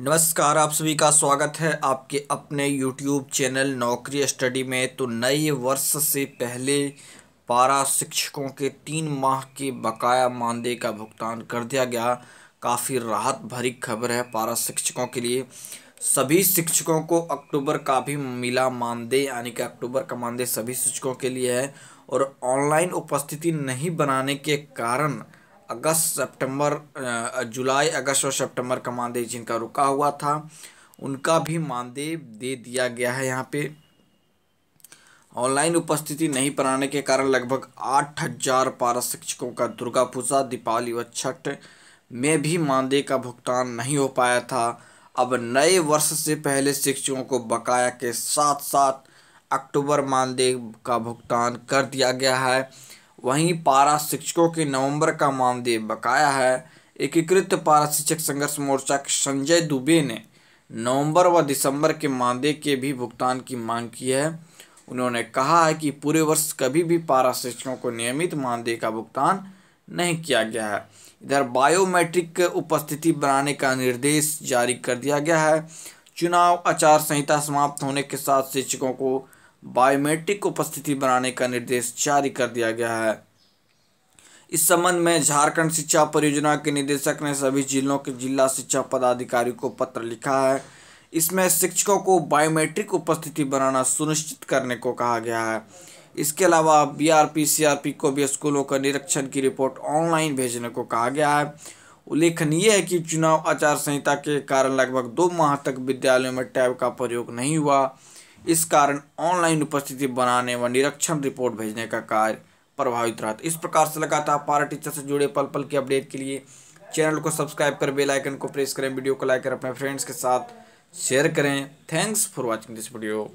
नमस्कार आप सभी का स्वागत है आपके अपने यूट्यूब चैनल नौकरी स्टडी में तो नए वर्ष से पहले पारा शिक्षकों के तीन माह के बकाया मानदेय का भुगतान कर दिया गया काफ़ी राहत भरी खबर है पारा शिक्षकों के लिए सभी शिक्षकों को अक्टूबर का भी मिला मानदेय यानी कि अक्टूबर का मानदेय सभी शिक्षकों के लिए है और ऑनलाइन उपस्थिति नहीं बनाने के कारण अगस्त सितंबर जुलाई अगस्त और सितंबर का मानदेय जिनका रुका हुआ था उनका भी मानदेय दे दिया गया है यहाँ पे ऑनलाइन उपस्थिति नहीं पढ़ाने के कारण लगभग आठ हजार पारा शिक्षकों का दुर्गा पूजा दीपावली व छठ में भी मानदेय का भुगतान नहीं हो पाया था अब नए वर्ष से पहले शिक्षकों को बकाया के साथ साथ अक्टूबर मानदेय का भुगतान कर दिया गया है वहीं पारा शिक्षकों के नवंबर का मानदेय बकाया है एकीकृत पारा शिक्षक संघर्ष मोर्चा के संजय दुबे ने नवंबर व दिसंबर के मानदेय के भी भुगतान की मांग की है उन्होंने कहा है कि पूरे वर्ष कभी भी पारा शिक्षकों को नियमित मानदेय का भुगतान नहीं किया गया है इधर बायोमेट्रिक उपस्थिति बनाने का निर्देश जारी कर दिया गया है चुनाव आचार संहिता समाप्त होने के साथ शिक्षकों को बायोमेट्रिक उपस्थिति बनाने का निर्देश जारी कर दिया गया है इस संबंध में झारखंड शिक्षा परियोजना के निदेशक ने सभी जिलों के जिला शिक्षा पदाधिकारी को पत्र लिखा है इसमें शिक्षकों को बायोमेट्रिक उपस्थिति बनाना सुनिश्चित करने को कहा गया है इसके अलावा बीआरपी सीआरपी को भी स्कूलों का निरीक्षण की रिपोर्ट ऑनलाइन भेजने को कहा गया है उल्लेखनीय है कि चुनाव आचार संहिता के कारण लगभग दो माह तक विद्यालयों में टैब का प्रयोग नहीं हुआ इस कारण ऑनलाइन उपस्थिति बनाने व निरीक्षण रिपोर्ट भेजने का कार्य प्रभावित रहा इस प्रकार से लगातार पारा टीचर से जुड़े पल पल की अपडेट के लिए चैनल को सब्सक्राइब कर बेल आइकन को प्रेस करें वीडियो को लाइक कर अपने फ्रेंड्स के साथ शेयर करें thanks for watching this video